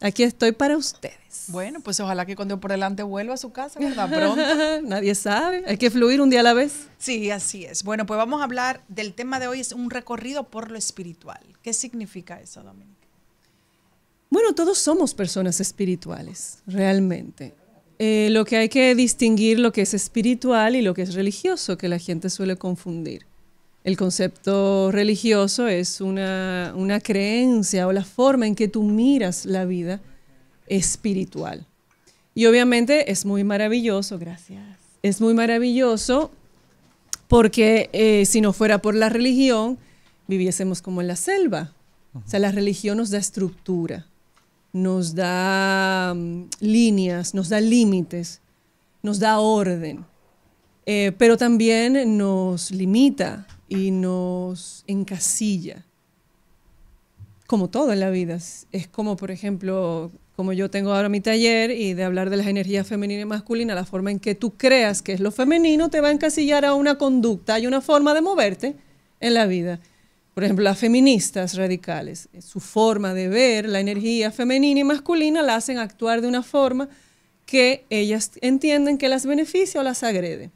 Aquí estoy para ustedes. Bueno, pues ojalá que cuando por delante vuelva a su casa, ¿verdad? Pronto. Nadie sabe. Hay que fluir un día a la vez. Sí, así es. Bueno, pues vamos a hablar del tema de hoy, es un recorrido por lo espiritual. ¿Qué significa eso, Dominique? Bueno, todos somos personas espirituales, realmente. Eh, lo que hay que distinguir lo que es espiritual y lo que es religioso, que la gente suele confundir. El concepto religioso es una, creencia o la forma en que tú miras la vida espiritual. Y obviamente es muy maravilloso, gracias. Es muy maravilloso porque eh, si no fuera por la religión, viviésemos como en la selva. O sea, la religión nos da estructura, nos da mm, líneas, nos da límites, nos da orden, eh, pero también nos limita, y nos encasilla. Como todo en la vida. Es como, por ejemplo, como yo tengo ahora mi taller y de hablar de las energías femenina y masculina, la forma en que tú creas que es lo femenino te va a encasillar a una conducta, y una forma de moverte en la vida. Por ejemplo, las feministas radicales, eh, su forma de ver la energía femenina y masculina la hacen actuar de una forma que ellas entienden que las beneficia o las agrede.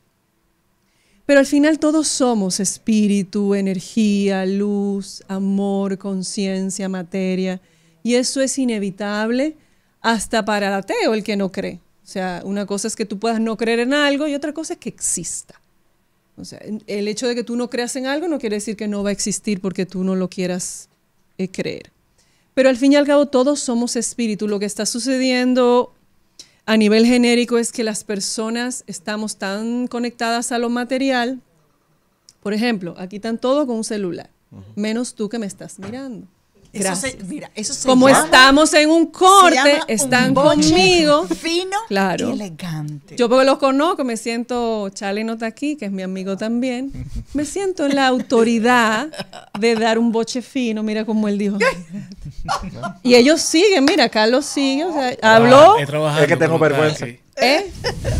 Pero al final todos somos espíritu, energía, luz, amor, conciencia, materia. Y eso es inevitable hasta para el ateo, el que no cree. O sea, una cosa es que tú puedas no creer en algo y otra cosa es que exista. O sea, el hecho de que tú no creas en algo no quiere decir que no va a existir porque tú no lo quieras eh, creer. Pero al fin y al cabo todos somos espíritu. Lo que está sucediendo a nivel genérico es que las personas estamos tan conectadas a lo material. Por ejemplo, aquí están todos con un celular, menos tú que me estás mirando. Gracias. mira, eso se Como estamos en un corte, están conmigo. Fino claro. y elegante. Yo porque los conozco, me siento, Charlie no está aquí, que es mi amigo también. Me siento en la autoridad de dar un boche fino. Mira como él dijo. Y ellos siguen, mira, Carlos sigue, o sea, ah, habló. es que tengo vergüenza. ¿Eh?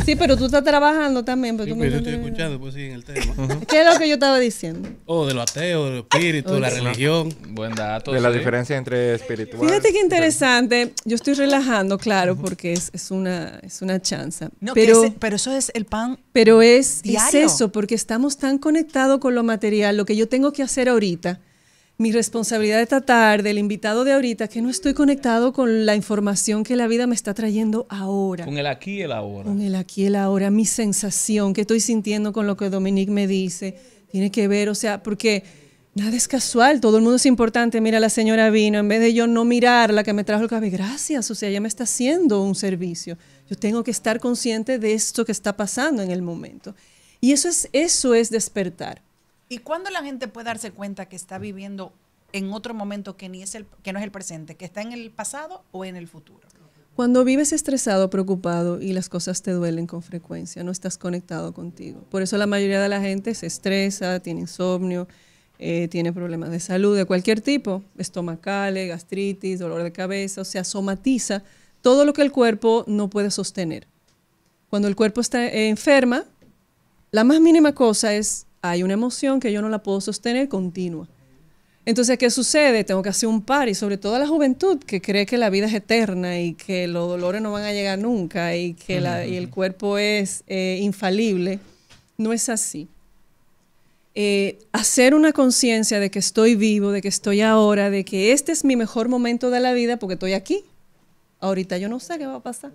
Sí, pero tú estás trabajando también. yo estoy escuchando, pues sí, en el tema. ¿Qué es lo que yo estaba diciendo? Oh, de lo ateo, de espíritu, de la religión. Buen dato. De la diferencia entre espiritual. Fíjate qué interesante. Yo estoy relajando, claro, porque es, es una, es una chanza. pero, pero eso es el pan. Pero es, es eso, porque estamos tan conectados con lo material, lo que yo tengo que hacer ahorita mi responsabilidad de tratar del invitado de ahorita, que no estoy conectado con la información que la vida me está trayendo ahora. Con el aquí y el ahora. Con el aquí y el ahora, mi sensación, que estoy sintiendo con lo que Dominique me dice, tiene que ver, o sea, porque nada es casual, todo el mundo es importante. Mira, la señora vino, en vez de yo no mirar la que me trajo el cabello, gracias, o sea, ella me está haciendo un servicio. Yo tengo que estar consciente de esto que está pasando en el momento. Y eso es, eso es despertar. ¿Y cuándo la gente puede darse cuenta que está viviendo en otro momento que, ni es el, que no es el presente, que está en el pasado o en el futuro? Cuando vives estresado, preocupado y las cosas te duelen con frecuencia, no estás conectado contigo. Por eso la mayoría de la gente se estresa, tiene insomnio, eh, tiene problemas de salud de cualquier tipo, estomacales, gastritis, dolor de cabeza, o sea, somatiza todo lo que el cuerpo no puede sostener. Cuando el cuerpo está enferma, la más mínima cosa es hay una emoción que yo no la puedo sostener continua. Entonces, ¿qué sucede? Tengo que hacer un par y sobre todo la juventud que cree que la vida es eterna y que los dolores no van a llegar nunca y que el cuerpo es eh, infalible. No es así. Eh, hacer una conciencia de que estoy vivo, de que estoy ahora, de que este es mi mejor momento de la vida porque estoy aquí. Ahorita yo no sé qué va a pasar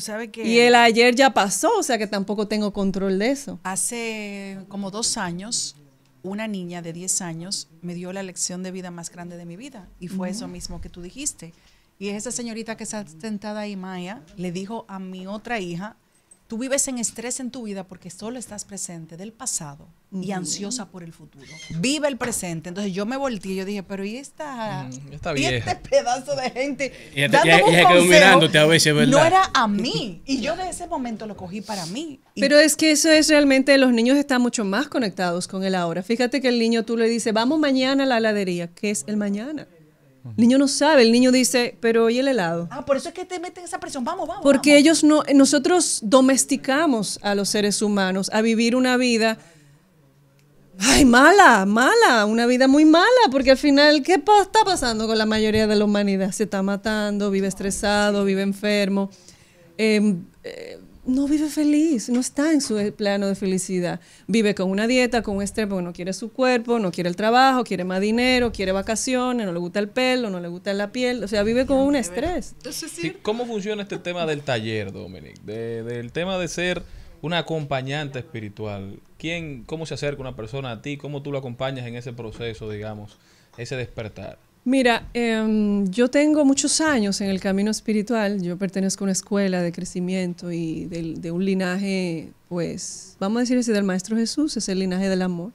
sabes que... Y el ayer ya pasó, o sea que tampoco tengo control de eso. Hace como dos años, una niña de 10 años me dio la lección de vida más grande de mi vida. Y fue eso mismo que tú dijiste. Y esa señorita que está sentada ahí, Maya, le dijo a mi otra hija, Tú vives en estrés en tu vida porque solo estás presente del pasado y ansiosa por el futuro. Vive el presente. Entonces yo me volteé y yo dije, pero ¿y esta, mm, ¿y este pedazo de gente? Y, a ¿verdad? No era a mí. Y yo de ese momento lo cogí para mí. pero es que eso es realmente, los niños están mucho más conectados con el ahora. Fíjate que el niño tú le dices, vamos mañana a la heladería. ¿Qué es el mañana? El niño no sabe, el niño dice, pero ¿y el helado? Ah, por eso es que te meten esa presión, vamos, vamos. Porque ellos no, nosotros domesticamos a los seres humanos a vivir una vida, ay, mala, mala, una vida muy mala, porque al final, ¿qué está pasando con la mayoría de la humanidad? Se está matando, vive estresado, vive enfermo. Em, eh, no vive feliz, no está en su eh, plano de felicidad. Vive con una dieta, con un estrés, porque no quiere su cuerpo, no quiere el trabajo, quiere más dinero, quiere vacaciones, no le gusta el pelo, no le gusta la piel, o sea, vive con un estrés. cómo funciona este tema del taller, Dominic? De, del tema de ser una acompañante espiritual. ¿Quién, ¿Cómo se acerca una persona a ti? ¿Cómo tú lo acompañas en ese proceso, digamos, ese despertar? Mira, em, yo tengo muchos años en el camino espiritual. Yo pertenezco a una escuela de crecimiento y de, un linaje, pues, vamos a decir ese del Maestro Jesús, es el linaje del amor,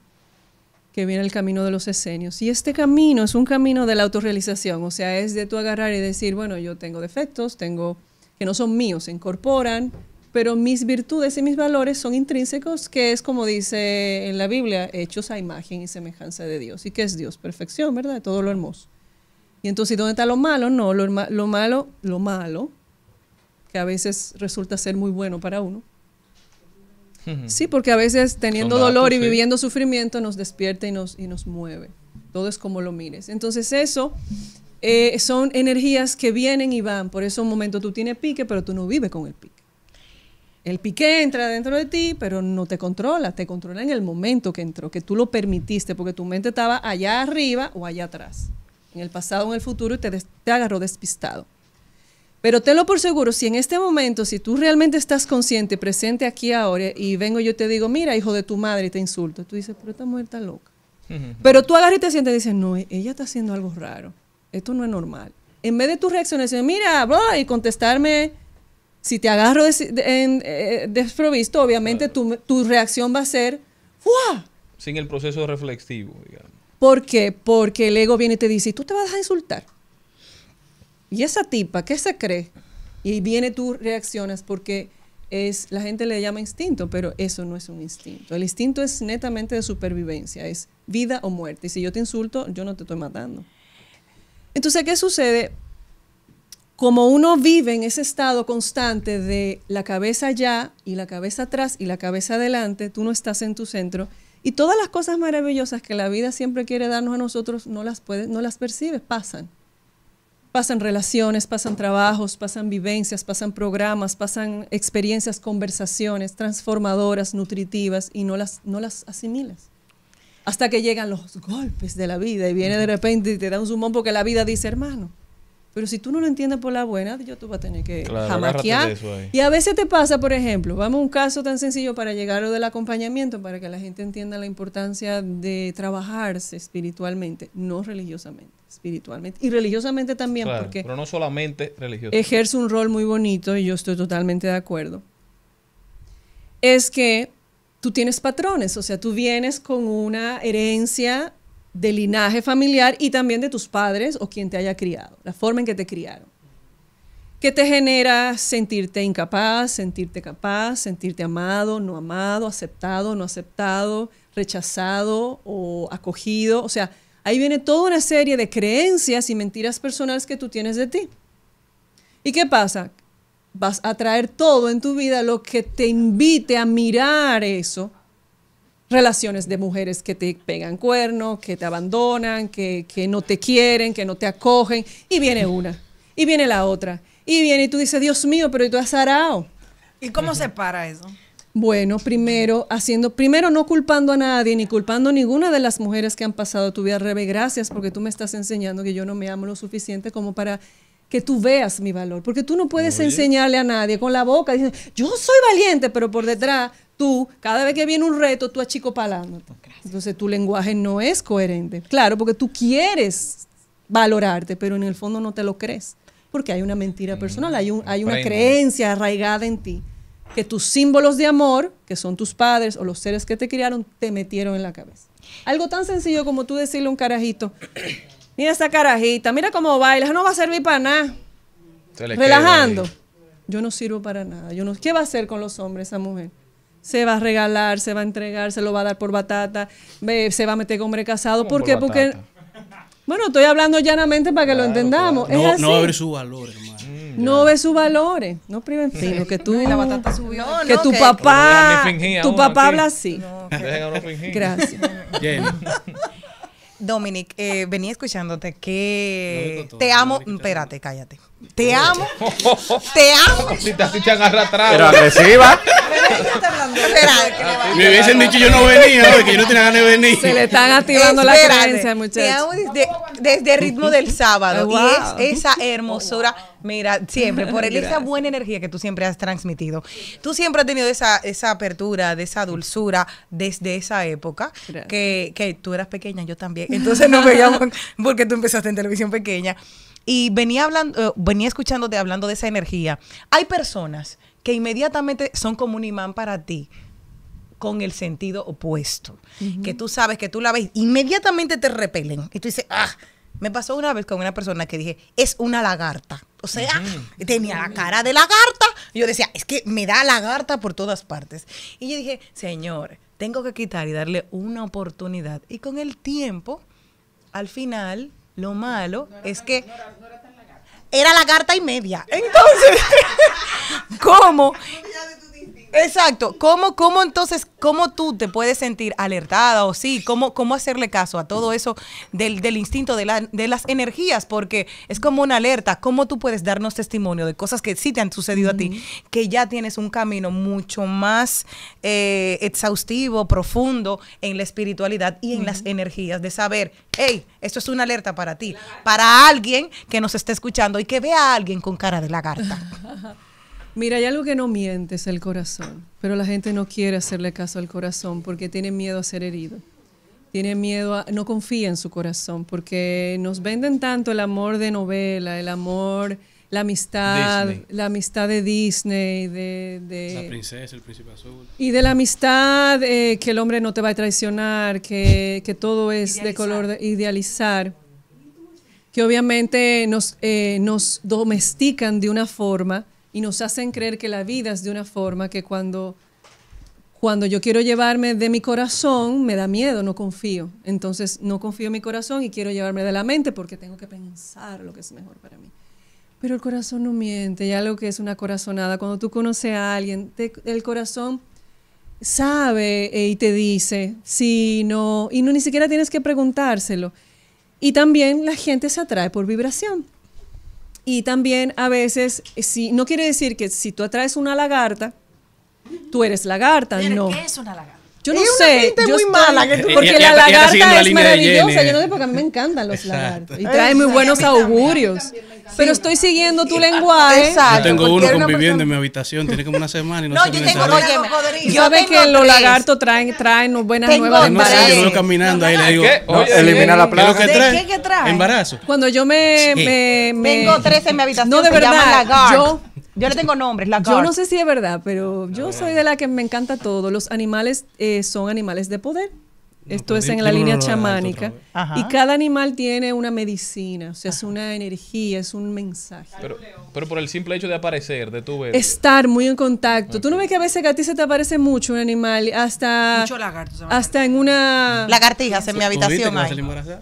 que viene el camino de los esenios. Y este camino es un camino de la autorrealización, o sea, es de tú agarrar y decir, bueno, yo tengo defectos, tengo que no son míos, se incorporan, pero mis virtudes y mis valores son intrínsecos, que es como dice en la Biblia, hechos a imagen y semejanza de Dios. ¿Y qué es Dios? Perfección, ¿verdad? Todo lo hermoso. Y entonces, ¿dónde está lo malo? No, lo, lo malo, lo malo, que a veces resulta ser muy bueno para uno. Sí, porque a veces teniendo dolor y viviendo sufrimiento nos despierta y nos, y nos mueve. Todo es como lo mires. Entonces eso eh, son energías que vienen y van. Por eso un momento tú tienes pique, pero tú no vives con el pique. El pique entra dentro de ti, pero no te controla. Te controla en el momento que entró, que tú lo permitiste, porque tu mente estaba allá arriba o allá atrás en el pasado o en el futuro y te, te agarró despistado. Pero lo por seguro, si en este momento, si tú realmente estás consciente, presente aquí ahora, y vengo yo te digo, mira, hijo de tu madre, te insulto, tú dices, pero esta mujer está loca. pero tú agarras y te sientes y dices, no, e-, ella está haciendo algo raro, esto no es normal. En vez de tus reacciones, mira, bro, y contestarme, si te agarro eh, desprovisto, obviamente tu, tu, reacción va a ser, Sin el proceso reflexivo, digamos. ¿Por qué? Porque el ego viene y te dice, tú te vas a insultar. Y esa tipa, ¿qué se cree? Y viene tú reaccionas porque es, la gente le llama instinto, pero eso no es un instinto. El instinto es netamente de supervivencia, es vida o muerte. Y si yo te insulto, yo no te estoy matando. Entonces, ¿qué sucede? Como uno vive en ese estado constante de la cabeza allá y la cabeza atrás y la cabeza adelante, tú no estás en tu centro, y todas las cosas maravillosas que la vida siempre quiere darnos a nosotros no las, puede, no las percibes, pasan. Pasan relaciones, pasan trabajos, pasan vivencias, pasan programas, pasan experiencias, conversaciones transformadoras, nutritivas y no las, no las asimilas. Hasta que llegan los golpes de la vida y viene de repente y te da un zumón porque la vida dice, hermano, pero si tú no lo entiendes por la buena, yo tú vas a tener que claro, Y a veces te pasa, por ejemplo, vamos a un caso tan sencillo para llegar a lo del acompañamiento, para que la gente entienda la importancia de trabajarse espiritualmente, no religiosamente, espiritualmente. Y religiosamente también, porque... Pero no solamente religiosamente. Ejerce un rol muy bonito y yo estoy totalmente de acuerdo. Es que tú tienes patrones, o sea, tú vienes con una herencia de linaje familiar y también de tus padres o quien te haya criado, la forma en que te criaron. ¿Qué te genera sentirte incapaz, sentirte capaz, sentirte amado, no amado, aceptado, no aceptado, rechazado o acogido? O sea, ahí viene toda una serie de creencias y mentiras personales que tú tienes de ti. ¿Y qué pasa? Vas a traer todo en tu vida lo que te invite a mirar eso relaciones de mujeres que te pegan cuerno, que te abandonan, que, no te quieren, que no te acogen, y viene una, y viene la otra, y viene y tú dices, Dios mío, pero tú has arao. ¿Y cómo se para eso? Bueno, primero haciendo, primero no culpando a nadie ni culpando a ninguna de las mujeres que han pasado tu vida, Rebe, gracias porque tú me estás enseñando que yo no me amo lo suficiente como para que tú veas mi valor, porque tú no puedes enseñarle a nadie con la boca Dicen, yo soy valiente, pero por detrás tú, cada vez que viene un reto, tú achicopalándote. Entonces tu lenguaje no es coherente. Claro, porque tú quieres valorarte, pero en el fondo no te lo crees, porque hay una mentira mm, personal, hay, hay una creencia arraigada en ti que tus símbolos de amor, que son tus padres o los seres que te criaron, te metieron en la cabeza. Algo tan sencillo como tú decirle a un carajito, Mira esa carajita, mira cómo baila, no va a servir para nada. Relajando. Yo no sirvo para nada. Yo no, ¿Qué va a hacer con los hombres esa mujer? Se va a regalar, se va a entregar, se lo va a dar por batata, se va a meter con hombre casado. ¿Por qué? Porque. Bueno, estoy hablando llanamente para que lo entendamos. No, ve no hermano. Mm, no ve sus valores. No priven Que tú. que tu papá. Tu papá habla así. Gracias. Dominic, eh, venía escuchándote que te amo. espérate, cállate. Te amo. Te amo. Si te atrás? Pero agresiva. Me hubiesen dicho yo no venía, que yo no tenía ganas de venir. Se le están activando las creencias, muchachos. Te amo desde, el ritmo del sábado. Oh, y es esa hermosura. Mira, siempre, por esa buena energía que tú siempre has transmitido. Tú siempre has tenido esa, esa apertura, de esa dulzura desde esa época, que, que tú eras pequeña, yo también. Entonces nos veíamos, porque tú empezaste en televisión pequeña y venía hablando, eh, venía escuchándote hablando de esa energía. Hay personas que inmediatamente son como un imán para ti con el sentido opuesto, que tú sabes que tú la ves, inmediatamente te repelen y tú dices, ah, me pasó una vez con una persona que dije, es una lagarta. O sea, tenía la cara de lagarta. Y yo decía, es que me da lagarta por todas partes. Y yo dije, señor, tengo que quitar y darle una oportunidad. Y con el tiempo, al final, lo malo es que... era, la carta era lagarta y media. Entonces, ¿cómo? Exacto. ¿Cómo, ¿Cómo entonces, cómo tú te puedes sentir alertada o sí? ¿Cómo, cómo hacerle caso a todo eso del, instinto, de, de las energías? Porque es como una alerta. ¿Cómo tú puedes darnos testimonio de cosas que sí te han sucedido a ti? Que ya tienes un camino mucho más eh, exhaustivo, profundo en la espiritualidad y en las energías, de saber, hey, esto es una alerta para ti, para alguien que nos esté escuchando y que vea a alguien con cara de lagarta. Mira, hay algo que no miente, es el corazón, pero la gente no quiere hacerle caso al corazón porque tiene miedo a ser herido. Tiene miedo a, no confía en su corazón porque nos venden tanto el amor de novela, el amor, la amistad, la amistad de Disney, de, de, la princesa, el príncipe azul. Y de la amistad eh, que el hombre no te va a traicionar, que, todo es de color idealizar, que obviamente nos, eh, nos domestican de una forma y nos hacen creer que la vida es de una forma que cuando, cuando yo quiero llevarme de mi corazón me da miedo, no confío. Entonces no confío en mi corazón y quiero llevarme de la mente porque tengo que pensar lo que es mejor para mí. Pero el corazón no miente, ya lo que es una corazonada. Cuando tú conoces a alguien, el corazón sabe eh, y te dice, sí, no, y no ni siquiera tienes que preguntárselo. Y también la gente se atrae por vibración. Y también a veces, si, no quiere decir que si tú atraes una lagarta, tú eres lagarta, no. ¿Qué es una lagarta? Yo no sé. Gente yo muy mala eh, Porque la lagarta es maravillosa. Yo no sé porque a mí me encantan los lagartos. Y trae muy buenos augurios. pero estoy siguiendo tu lenguaje. Exacto. Yo tengo uno conviviendo en mi habitación. Tiene como una semana y no, no yo tengo, ir yo sabes que los lagartos traen, traen buenas nuevas no yo caminando ahí le digo, elimina la plaga. ¿Qué, trae? Embarazo. Cuando yo me, Tengo tres en mi habitación. No, de verdad. Yo yo le tengo nombres, la Yo no sé si es verdad, pero yo soy de la que me encanta todo. Los animales eh, son animales de poder. Esto es en la línea chamánica. Y cada animal tiene una medicina, o sea, es una energía, es un mensaje. Pero, pero, por el simple hecho de aparecer, de tu ver. Estar muy en contacto. Tú no ves que a veces a ti se te aparece mucho un animal, hasta. Mucho hasta en una. Lagartijas en mi habitación.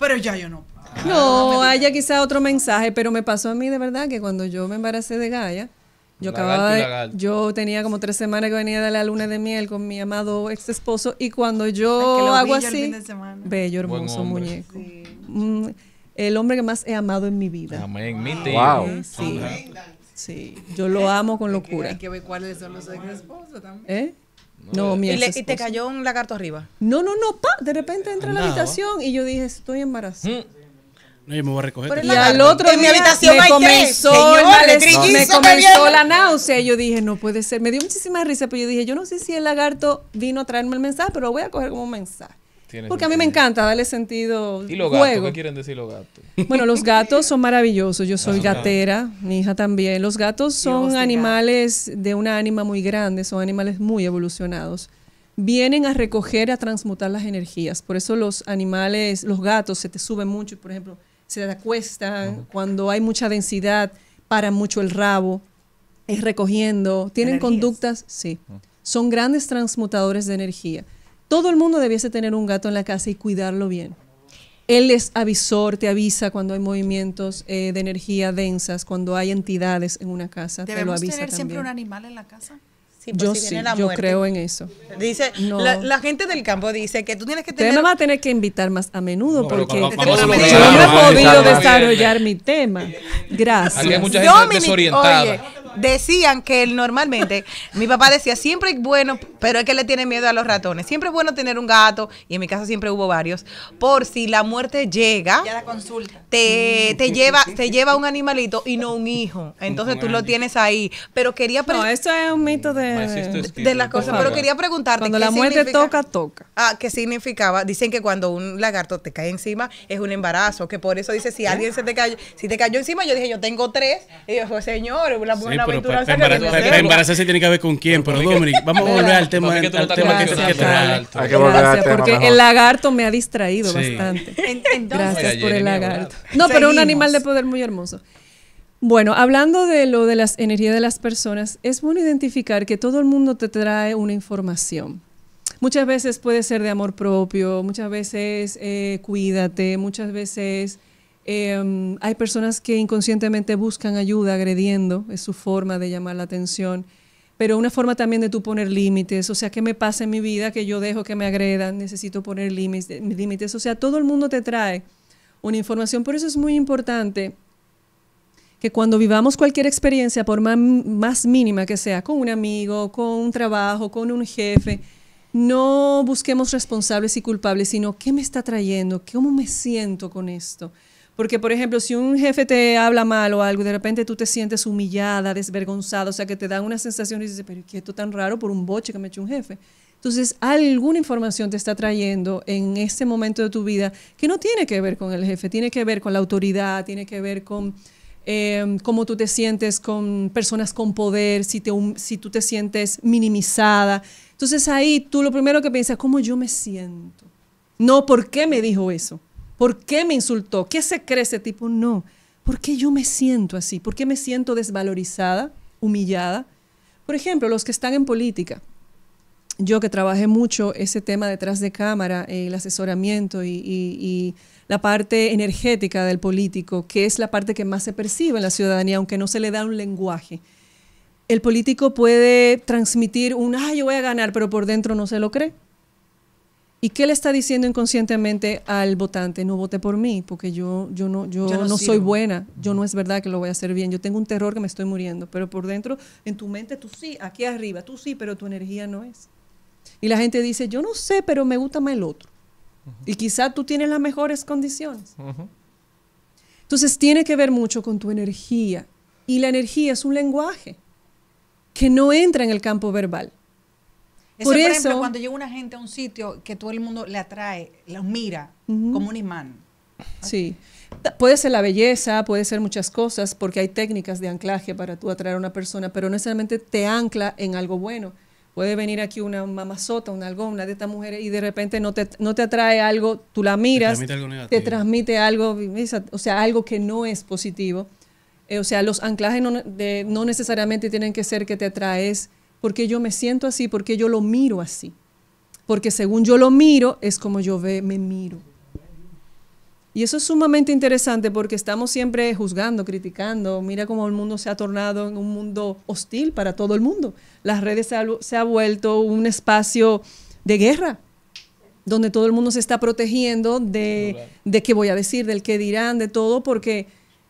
Pero ya yo no. no, ah, no haya quizá otro mensaje, pero me pasó a mí de verdad que cuando yo me embaracé de Gaia yo acababa de, yo tenía como tres semanas que venía de la luna de miel con mi amado ex esposo y cuando yo hago así, bello, hermoso muñeco. Mm, el hombre que más he amado en mi vida. Amén, mi Sí, sí, yo lo amo con locura. Hay que, ver cuáles son los ex esposos también. ¿Eh? No, mi ¿Y, ¿Y, te cayó un lagarto arriba? No, no, no, pa, de repente entra a la habitación y yo dije, estoy embarazada. Mm yo me voy a recoger. Y al otro día me comenzó, me comenzó la náusea. Yo dije, no puede ser. Me dio muchísima risa, pero yo dije, yo no sé si el lagarto vino a traerme el mensaje, pero lo voy a coger como un mensaje. Porque a mí me encanta darle sentido. ¿Y los gatos? ¿Qué quieren decir los gatos? Bueno, los gatos son maravillosos. Yo soy ah, gatera, mi hija también. Los gatos son animales de una ánima muy grande, son animales muy evolucionados. Vienen a recoger, a transmutar las energías. Por eso los animales, los gatos se te suben mucho. Por ejemplo, se acuestan, cuando hay mucha densidad, para mucho el rabo, es recogiendo, tienen conductas, sí, son grandes transmutadores de energía. Todo el mundo debiese tener un gato en la casa y cuidarlo bien. Él es avisor, te avisa cuando hay movimientos eh, de energía densas, cuando hay entidades en una casa. te lo avisa tener siempre un animal en la casa? Pues yo yo creo en eso. Dice, la, gente del campo dice que tú tienes que tener... Yo me a tener que invitar más a menudo porque yo no he podido desarrollar mi tema. Gracias. hay mucha gente decían que él normalmente, mi papá decía, siempre es bueno, pero es que le tiene miedo a los ratones. Siempre es bueno tener un gato, y en mi casa siempre hubo varios, por si la muerte llega. Ya la consulta. Te, lleva, te lleva un animalito y no un hijo. Entonces tú lo tienes ahí. Pero quería No, eso es un mito de, las cosas. Pero quería preguntarte. Cuando la muerte toca, toca. Ah, ¿qué significaba? Dicen que cuando un lagarto te cae encima es un embarazo. Que por eso dice, si alguien se te cayó, si te cayó encima, yo dije, yo tengo tres. Y yo, señor, Una mujer pero Para, embarazarse tiene que ver con quién, pero vamos a volver al tema, que, te que Porque el lagarto me ha distraído bastante. Gracias por el lagarto. No, pero un animal de poder muy hermoso. Bueno, hablando de lo de las energías de las personas, es bueno identificar que todo el mundo te trae una información. Muchas veces puede ser de amor propio, muchas veces eh, cuídate, muchas veces Em, hay personas que inconscientemente buscan ayuda agrediendo, es su forma de llamar la atención, pero una forma también de tú poner límites, o sea, ¿qué me pasa en mi vida que yo dejo que me agredan? Necesito poner límites, o sea, todo el mundo te trae una información, por eso es muy importante que cuando vivamos cualquier experiencia, por más, más mínima que sea, con un amigo, con un trabajo, con un jefe, no busquemos responsables y culpables, sino qué me está trayendo, cómo me siento con esto porque, por ejemplo, si un jefe te habla mal o algo, de repente tú te sientes humillada, desvergonzada, o sea, que te da una sensación y dices, pero ¿qué es esto tan raro por un boche que me echó un jefe? Entonces, alguna información te está trayendo en este momento de tu vida que no tiene que ver con el jefe, tiene que ver con la autoridad, tiene que ver con em, cómo tú te sientes con personas con poder, si, si tú te sientes minimizada. Entonces ahí tú lo primero que piensas, ¿cómo yo me siento? No, ¿por qué me dijo eso? ¿Por qué me insultó? ¿Qué se cree ese tipo? No. ¿Por qué yo me siento así? ¿Por qué me siento desvalorizada, humillada? Por ejemplo, los que están en política. Yo que trabajé mucho ese tema detrás de cámara, eh, el asesoramiento y, y la parte energética del político, que es la parte que más se percibe en la ciudadanía, aunque no se le da un lenguaje el político puede transmitir un, ah, yo voy a ganar, pero por dentro no se lo cree. ¿Y qué le está diciendo inconscientemente al votante? No vote por mí, porque yo, yo no, yo, no, soy buena, yo no es verdad que lo voy a hacer bien, yo tengo un terror que me estoy muriendo, pero por dentro, en tu mente, tú sí, aquí arriba, tú sí, pero tu energía no es. Y la gente dice, yo no sé, pero me gusta más el otro. Y quizá tú tienes las mejores condiciones. Entonces tiene que ver mucho con tu energía. Y la energía es un lenguaje que no entra en el campo verbal por, ejemplo, cuando llega una gente a un sitio que todo el mundo le atrae, la mira como un imán. Sí. Puede ser la belleza, puede ser muchas cosas, porque hay técnicas de anclaje para tú atraer a una persona, pero no necesariamente te ancla en algo bueno. Puede venir aquí una mamazota, una algo, una de estas mujeres, y de repente no te, no te atrae algo, tú la miras, te transmite algo, o sea, algo que no es positivo. Eh, o sea, los anclajes no necesariamente tienen que ser que te atraes porque yo me siento así? porque yo lo miro así? Porque según yo lo miro, es como yo ve, me miro. Y eso es sumamente interesante porque estamos siempre juzgando, criticando. Mira cómo el mundo se ha tornado en un mundo hostil para todo el mundo. Las redes se ha, vuelto un espacio de guerra, donde todo el mundo se está protegiendo de, de qué voy a decir, del qué dirán, de todo, porque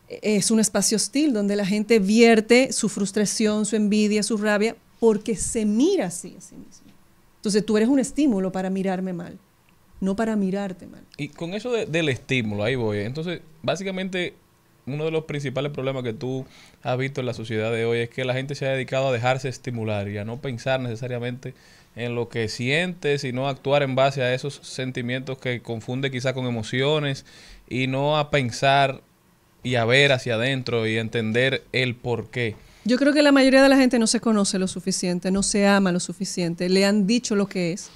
es un espacio hostil donde la gente vierte su frustración, su envidia, su rabia porque se mira así a sí mismo. Entonces tú eres un estímulo para mirarme mal, no para mirarte mal. Y con eso del estímulo, ahí voy. ¿eh? Entonces, básicamente, uno de los principales problemas que tú has visto en la sociedad de hoy es que la gente se ha dedicado a dejarse estimular y a no pensar necesariamente en lo que sientes y no actuar en base a esos sentimientos que confunde quizá con emociones y no a pensar y a ver hacia adentro y entender el por qué. Yo creo que la mayoría de la gente no se conoce lo suficiente, no se ama lo suficiente, le han dicho lo que es.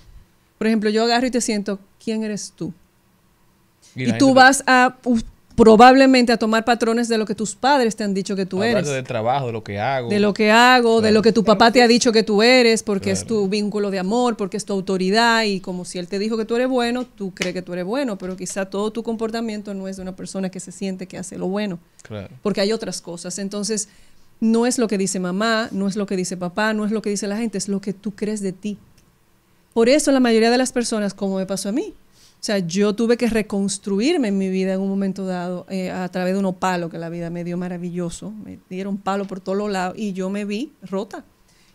Por ejemplo, yo agarro y te siento, ¿quién eres tú? Y, tú vas a probablemente a tomar patrones de lo que tus padres te han dicho que tú eres. trabajo, de lo que hago. De lo que hago, de lo que tu papá te ha dicho que tú eres, porque es tu vínculo de amor, porque es tu autoridad y como si él te dijo que tú eres bueno, tú crees que tú eres bueno, pero quizá todo tu comportamiento no es de una persona que se siente que hace lo bueno. Claro. Porque hay otras cosas. Entonces, no es lo que dice mamá, no es lo que dice papá, no es lo que dice la gente, es lo que tú crees de ti. Por eso la mayoría de las personas, como me pasó a mí, o sea, yo tuve que reconstruirme en mi vida en un momento dado eh, a través de unos palos que la vida me dio maravilloso. Me dieron palos por todos los lados y yo me vi rota.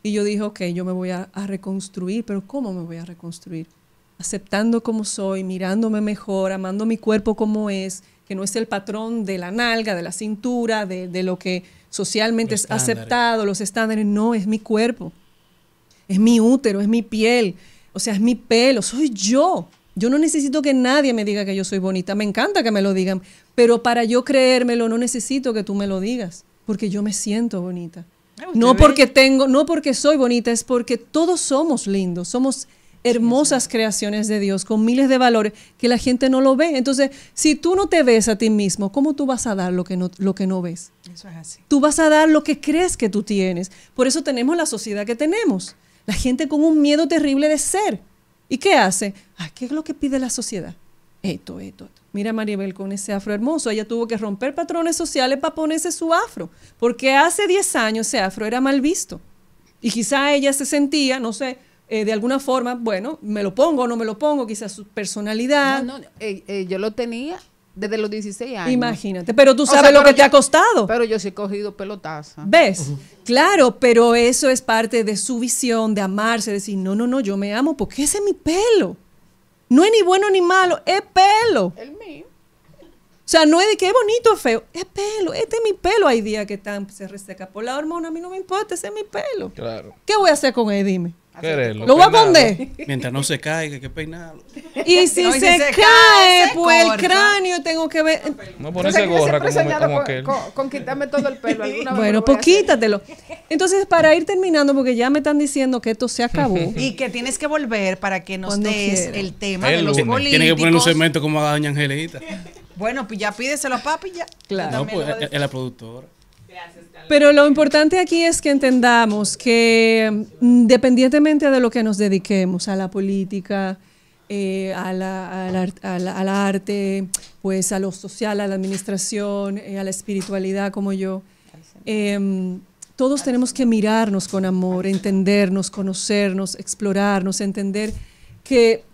Y yo dije, ok, yo me voy a, a reconstruir, pero ¿cómo me voy a reconstruir? Aceptando como soy, mirándome mejor, amando mi cuerpo como es, que no es el patrón de la nalga, de la cintura, de, lo que socialmente es aceptado, los estándares. No, es mi cuerpo, es mi útero, es mi piel, o sea, es mi pelo, soy yo. Yo no necesito que nadie me diga que yo soy bonita. Me encanta que me lo digan, pero para yo creérmelo no necesito que tú me lo digas, porque yo me siento bonita. Ah, no porque tengo, no porque soy bonita, es porque todos somos lindos, somos hermosas creaciones de Dios con miles de valores que la gente no lo ve. Entonces, si tú no te ves a ti mismo, ¿cómo tú vas a dar lo que no, lo que no ves? Eso es así. Tú vas a dar lo que crees que tú tienes. Por eso tenemos la sociedad que tenemos. La gente con un miedo terrible de ser. ¿Y qué hace? Ay, ¿Qué es lo que pide la sociedad? Esto, esto, esto. Mira Maribel con ese afro hermoso. Ella tuvo que romper patrones sociales para ponerse su afro. Porque hace 10 años ese afro era mal visto. Y quizá ella se sentía, no sé, eh, de alguna forma, bueno, me lo pongo o no me lo pongo, quizás su personalidad. Eh, eh, yo lo tenía desde los 16 años. Imagínate, pero tú sabes lo que te ha costado. Pero yo sí he cogido pelotaza. ¿Ves? Claro, pero eso es parte de su visión, de amarse, de decir, no, no, no, yo me amo porque ese es mi pelo. No es ni bueno ni malo, es pelo. El mío. O sea, no es de que es bonito o feo, es pelo, este es mi pelo. Hay días que tan, se reseca por la hormona, a mí no me importa, ese es mi pelo. Claro. ¿Qué voy a hacer con él? Dime lo voy a poner. Mientras no se caiga, que Y si, y si se, cae, pues el cráneo tengo que ver. No ponerse gorra con, quitarme todo el pelo. Alguna bueno, pues quítatelo. Entonces, para ir terminando, porque ya me están diciendo que esto se acabó. y que tienes que volver para que nos des el tema de los que poner un cemento como la Doña Angelita. bueno, pues ya pídeselo a papi ya. Claro. No, pues, es la productora. Pero lo importante aquí es que entendamos que mm, independientemente de lo que nos dediquemos, a la política, eh, al arte, pues a lo social, a la administración, eh, a la espiritualidad como yo, em, todos tenemos que mirarnos con amor, entendernos, conocernos, explorarnos, entender que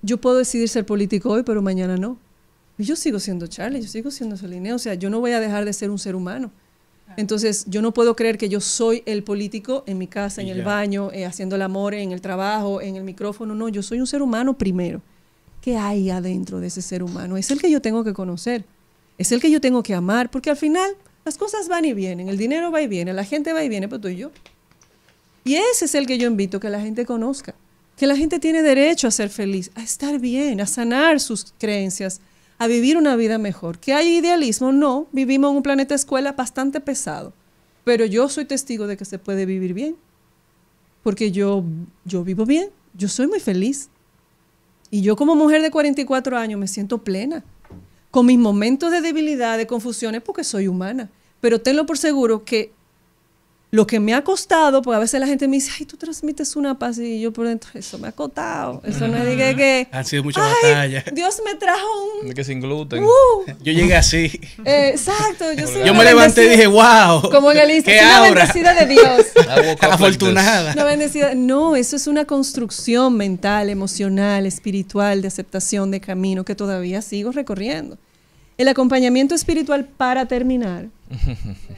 yo puedo decidir ser político hoy, pero mañana no. yo sigo siendo Charlie, yo sigo siendo Solineo, o sea, yo no voy a dejar de ser un ser humano. Entonces, yo no puedo creer que yo soy el político en mi casa, en el baño, eh, haciendo el amor, en el trabajo, en el micrófono. No, yo soy un ser humano primero. ¿Qué hay adentro de ese ser humano? Es el que yo tengo que conocer, es el que yo tengo que amar, porque al final las cosas van y vienen, el dinero va y viene, la gente va y viene, pero pues tú y yo. Y ese es el que yo invito que la gente conozca, que la gente tiene derecho a ser feliz, a estar bien, a sanar sus creencias, a vivir una vida mejor. ¿Que hay idealismo? No, vivimos en un planeta escuela bastante pesado, pero yo soy testigo de que se puede vivir bien, porque yo, yo vivo bien, yo soy muy feliz. Y yo como mujer de 44 años me siento plena, con mis momentos de debilidad, de confusiones, porque soy humana, pero tenlo por seguro que lo que me ha costado, porque a veces la gente me dice, ay, tú transmites una paz y yo por dentro, eso me ha costado. Eso no es de que, que Han sido muchas batallas. Dios me trajo un... De que sin gluten. ¡Uh! yo llegué así. exacto. Yo, yo me levanté y dije, wow. Como en el una bendecida de Dios. Afortunada. Una bendecida. No, eso es una construcción mental, emocional, espiritual, de aceptación, de camino que todavía sigo recorriendo. El acompañamiento espiritual para terminar.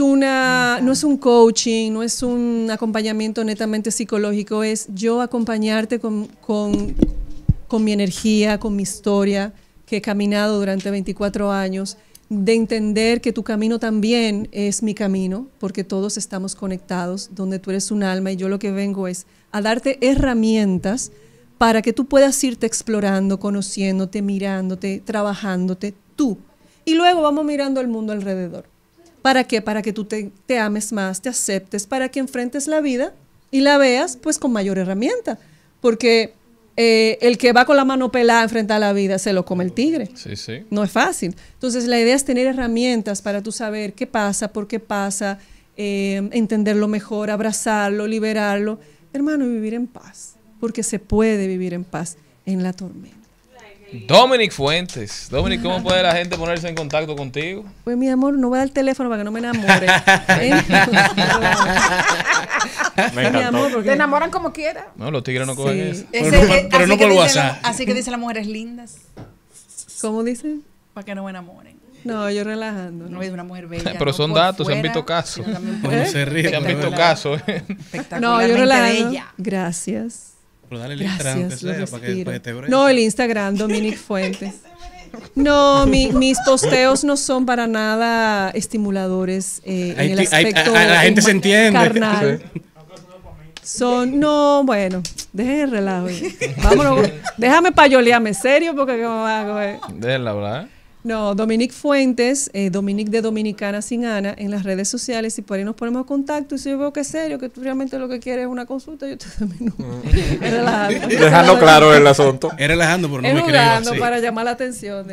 una, no es un coaching, no es un acompañamiento netamente psicológico, es yo acompañarte con, con, con mi energía, con mi historia que he caminado durante 24 años de entender que tu camino también es mi camino, porque todos estamos conectados, donde tú eres un alma y yo lo que vengo es a darte herramientas para que tú puedas irte explorando, conociéndote, mirándote, trabajándote tú. Y luego vamos mirando al mundo alrededor. ¿Para qué? Para que tú te, ames más, te aceptes, para que enfrentes la vida y la veas pues con mayor herramienta. Porque eh, el que va con la mano pelada a enfrentar la vida se lo come el tigre. Sí, sí. No es fácil. Entonces la idea es tener herramientas para tú saber qué pasa, por qué pasa, eh, entenderlo mejor, abrazarlo, liberarlo. Hermano, y vivir en paz. Porque se puede vivir en paz en la tormenta. Dominic Fuentes. Dominic, ¿cómo puede la gente ponerse en contacto contigo? Pues mi amor, no voy al teléfono para que no me enamore. Te enamoran como quiera. No, los tigres no cogen eso. Pero, no, por WhatsApp. así que dicen las mujeres lindas. ¿Cómo dicen? Para que no me enamoren. No, yo relajando. No, es una mujer bella. Pero son datos, se han visto casos. Se han visto casos. ¿eh? No, yo relajando. Gracias dale el Instagram No, el Instagram, Dominic Fuentes. No, mi, mis posteos no son para nada estimuladores eh, en el aspecto la gente se entiende. carnal. Son, no, bueno, dejen el relajo. Vámonos, déjame payolearme serio porque ¿cómo hago? Eh? hablar. No, Dominique Fuentes, eh, Dominique de Dominicana Sin Ana, en las redes sociales y por ahí nos ponemos contacto. Y si yo veo que es serio, que tú realmente lo que quieres es una consulta, yo te doy mm. Dejando claro el asunto. Es relajando, relajando para llamar la atención.